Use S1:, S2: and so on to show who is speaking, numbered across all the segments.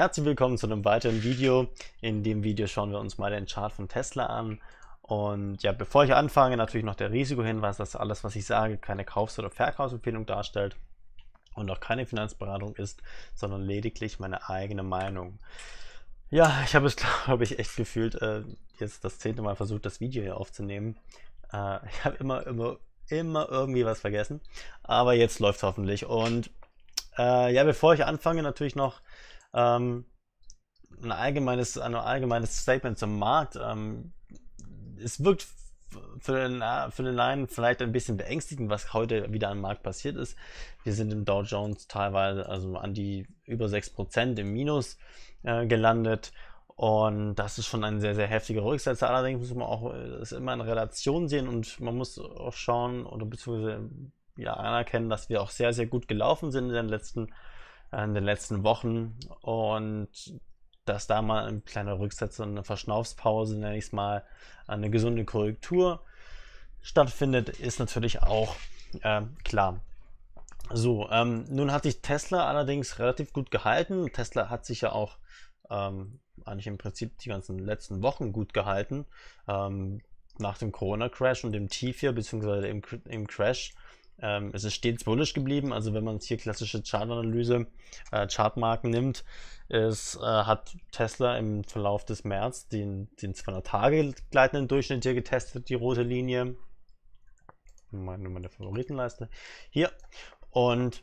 S1: Herzlich willkommen zu einem weiteren Video. In dem Video schauen wir uns mal den Chart von Tesla an. Und ja, bevor ich anfange, natürlich noch der Risikohinweis, dass alles, was ich sage, keine Kaufs- oder Verkaufsempfehlung darstellt und auch keine Finanzberatung ist, sondern lediglich meine eigene Meinung. Ja, ich habe es, glaube ich, echt gefühlt äh, jetzt das zehnte Mal versucht, das Video hier aufzunehmen. Äh, ich habe immer, immer, immer irgendwie was vergessen. Aber jetzt läuft es hoffentlich. Und äh, ja, bevor ich anfange, natürlich noch ähm, ein, allgemeines, ein allgemeines Statement zum Markt. Ähm, es wirkt für den, äh, für den Laien vielleicht ein bisschen beängstigend, was heute wieder am Markt passiert ist. Wir sind im Dow Jones teilweise also an die über 6% im Minus äh, gelandet. Und das ist schon ein sehr, sehr heftiger Rücksetzer. Allerdings muss man auch äh, es immer in Relation sehen und man muss auch schauen oder beziehungsweise ja, anerkennen, dass wir auch sehr, sehr gut gelaufen sind in den letzten Jahren in den letzten Wochen und dass da mal ein kleiner Rücksetzer und eine Verschnaufspause, nenne ich es mal, eine gesunde Korrektur stattfindet, ist natürlich auch äh, klar. So, ähm, nun hat sich Tesla allerdings relativ gut gehalten. Tesla hat sich ja auch ähm, eigentlich im Prinzip die ganzen letzten Wochen gut gehalten. Ähm, nach dem Corona-Crash und dem Tief hier, beziehungsweise im, im Crash ähm, es ist stets bullish geblieben. Also wenn man hier klassische Chartanalyse, äh, Chartmarken nimmt, ist, äh, hat Tesla im Verlauf des März den, den 200-Tage gleitenden Durchschnitt hier getestet, die rote Linie. Meine, meine Favoritenleiste. Hier. Und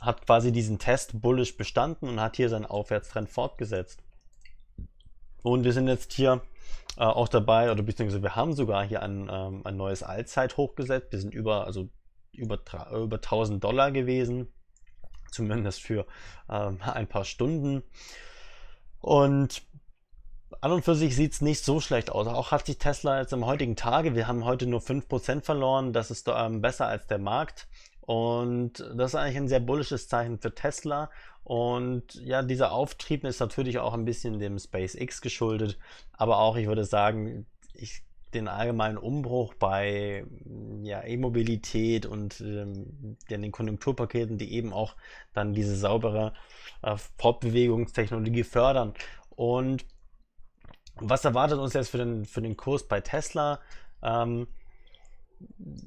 S1: hat quasi diesen Test bullish bestanden und hat hier seinen Aufwärtstrend fortgesetzt. Und wir sind jetzt hier äh, auch dabei, oder beziehungsweise wir haben sogar hier ein, ähm, ein neues Allzeithoch gesetzt. Wir sind über, also über, äh, über 1000 Dollar gewesen, zumindest für ähm, ein paar Stunden. Und an und für sich sieht es nicht so schlecht aus. Auch hat sich Tesla jetzt am heutigen Tage, wir haben heute nur 5% verloren, das ist ähm, besser als der Markt. Und das ist eigentlich ein sehr bullisches Zeichen für Tesla. Und ja, dieser Auftrieb ist natürlich auch ein bisschen dem SpaceX geschuldet. Aber auch, ich würde sagen, ich, den allgemeinen Umbruch bei ja, E-Mobilität und ähm, den Konjunkturpaketen, die eben auch dann diese saubere äh, Fortbewegungstechnologie fördern. Und was erwartet uns jetzt für den, für den Kurs bei Tesla? Ähm,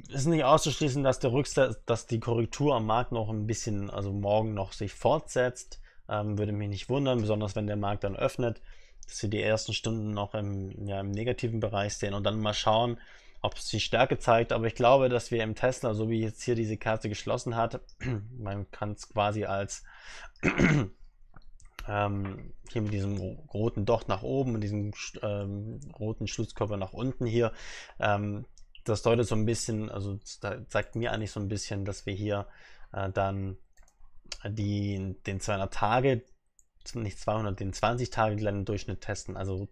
S1: ist nicht auszuschließen, dass der Rücksatz, dass die Korrektur am Markt noch ein bisschen, also morgen noch sich fortsetzt. Ähm, würde mich nicht wundern, besonders wenn der Markt dann öffnet, dass wir die ersten Stunden noch im, ja, im negativen Bereich sehen und dann mal schauen, ob es die Stärke zeigt. Aber ich glaube, dass wir im Tesla, so wie jetzt hier diese Kerze geschlossen hat, man kann es quasi als ähm, hier mit diesem roten Docht nach oben und diesem ähm, roten Schlusskörper nach unten hier, ähm, das deutet so ein bisschen, also zeigt mir eigentlich so ein bisschen, dass wir hier äh, dann die, den 200 Tage, nicht 200, den 20 Tage kleinen Durchschnitt testen. Also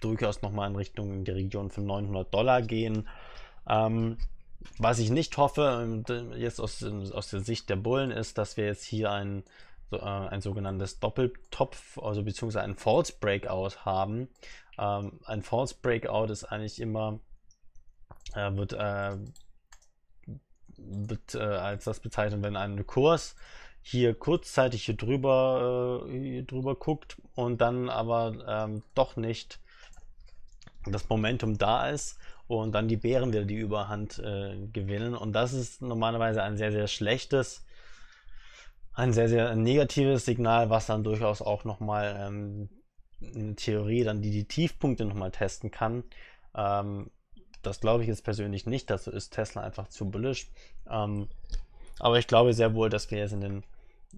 S1: durchaus nochmal in Richtung in die Region von 900 Dollar gehen. Ähm, was ich nicht hoffe, ähm, jetzt aus, aus der Sicht der Bullen, ist, dass wir jetzt hier ein, so, äh, ein sogenanntes Doppeltopf, also beziehungsweise ein False Breakout haben. Ähm, ein False Breakout ist eigentlich immer äh, wird, äh, wird äh, als das bezeichnet, wenn ein Kurs hier kurzzeitig hier drüber, äh, hier drüber guckt und dann aber ähm, doch nicht das Momentum da ist und dann die Bären wieder die Überhand äh, gewinnen. Und das ist normalerweise ein sehr, sehr schlechtes ein sehr, sehr negatives Signal, was dann durchaus auch nochmal ähm, in der Theorie dann die, die Tiefpunkte nochmal testen kann. Ähm, das glaube ich jetzt persönlich nicht. Dazu ist Tesla einfach zu bullish. Ähm, aber ich glaube sehr wohl, dass wir jetzt in, den,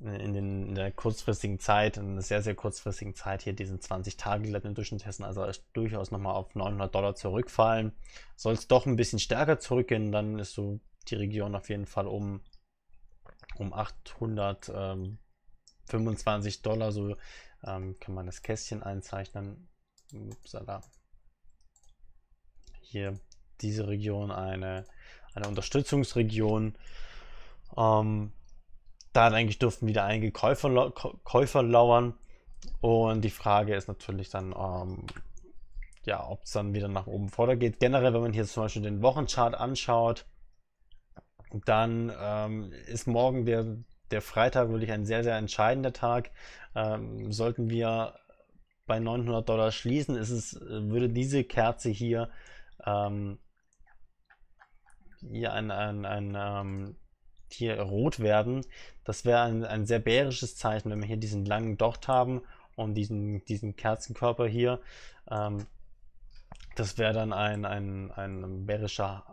S1: in, den, in der kurzfristigen Zeit, in einer sehr, sehr kurzfristigen Zeit hier diesen 20 tage durchschnitt durchschnittstesten, also durchaus nochmal auf 900 Dollar zurückfallen. Soll es doch ein bisschen stärker zurückgehen, dann ist so die Region auf jeden Fall um, um 800. Ähm, 25 Dollar, so ähm, kann man das Kästchen einzeichnen. Upsala. Hier diese Region eine, eine Unterstützungsregion. Ähm, da eigentlich dürften wieder einige Käufer, Käufer lauern. Und die Frage ist natürlich dann, ähm, ja, ob es dann wieder nach oben vorder geht. Generell, wenn man hier zum Beispiel den Wochenchart anschaut, dann ähm, ist morgen der, der Freitag wirklich ein sehr, sehr entscheidender Tag. Ähm, sollten wir bei 900 Dollar schließen, ist es, äh, würde diese Kerze hier ähm, ihr ein, ein, ein ähm, hier rot werden, das wäre ein, ein sehr bärisches Zeichen, wenn wir hier diesen langen Docht haben und diesen, diesen Kerzenkörper hier. Ähm, das wäre dann ein, ein, ein bärischer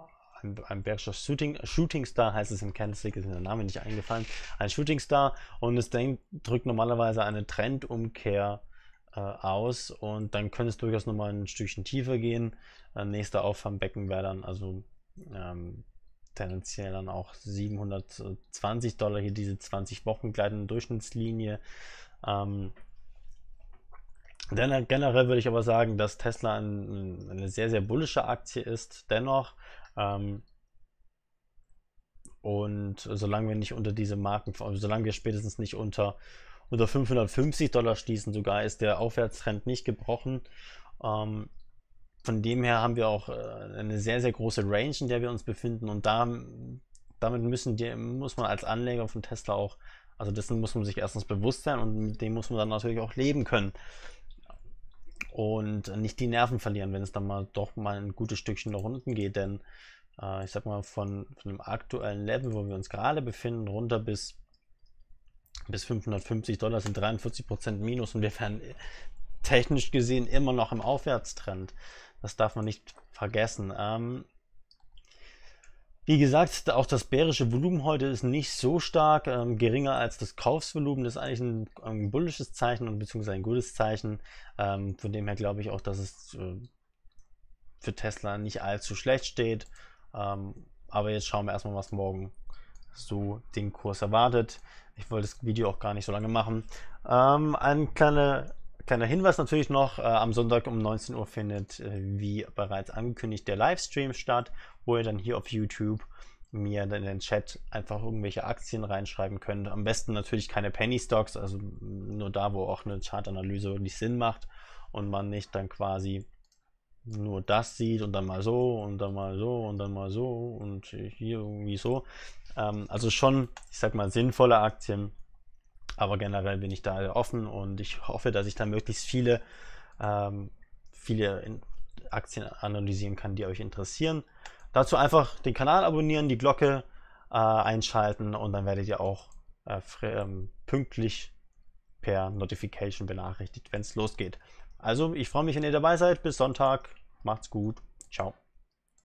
S1: ein, ein bärischer Shooting, Shooting Star heißt es im Candlestick, ist mir der Name nicht eingefallen, ein Shooting Star und es denkt, drückt normalerweise eine Trendumkehr äh, aus und dann könnte es durchaus nochmal ein Stückchen tiefer gehen. Ein äh, nächster Auffangbecken wäre dann also ähm, tendenziell dann auch 720 Dollar hier diese 20 Wochen gleitende Durchschnittslinie. Ähm, denn äh, generell würde ich aber sagen, dass Tesla ein, eine sehr, sehr bullische Aktie ist, dennoch. Ähm, und solange wir nicht unter diese Marken, also solange wir spätestens nicht unter, unter 550 Dollar schließen, sogar ist der Aufwärtstrend nicht gebrochen. Ähm, von dem her haben wir auch äh, eine sehr, sehr große Range, in der wir uns befinden. Und da, damit müssen die, muss man als Anleger von Tesla auch, also dessen muss man sich erstens bewusst sein und mit dem muss man dann natürlich auch leben können. Und nicht die Nerven verlieren, wenn es dann mal doch mal ein gutes Stückchen nach unten geht. Denn äh, ich sag mal, von, von dem aktuellen Level, wo wir uns gerade befinden, runter bis, bis 550 Dollar sind 43% Minus und wir werden äh, technisch gesehen immer noch im Aufwärtstrend. Das darf man nicht vergessen. Ähm, wie gesagt, auch das bärische Volumen heute ist nicht so stark, ähm, geringer als das Kaufsvolumen. Das ist eigentlich ein, ein bullisches Zeichen und beziehungsweise ein gutes Zeichen. Ähm, von dem her glaube ich auch, dass es äh, für Tesla nicht allzu schlecht steht. Ähm, aber jetzt schauen wir erstmal, was morgen so den Kurs erwartet. Ich wollte das Video auch gar nicht so lange machen. Ähm, ein kleiner kleiner Hinweis natürlich noch, äh, am Sonntag um 19 Uhr findet, äh, wie bereits angekündigt, der Livestream statt, wo ihr dann hier auf YouTube mir in den Chat einfach irgendwelche Aktien reinschreiben könnt. Am besten natürlich keine Penny Stocks, also nur da, wo auch eine Chartanalyse wirklich Sinn macht und man nicht dann quasi nur das sieht und dann mal so und dann mal so und dann mal so und hier irgendwie so. Ähm, also schon, ich sag mal, sinnvolle Aktien, aber generell bin ich da offen und ich hoffe, dass ich da möglichst viele, ähm, viele Aktien analysieren kann, die euch interessieren. Dazu einfach den Kanal abonnieren, die Glocke äh, einschalten und dann werdet ihr auch äh, ähm, pünktlich per Notification benachrichtigt, wenn es losgeht. Also, ich freue mich, wenn ihr dabei seid. Bis Sonntag. Macht's gut. Ciao.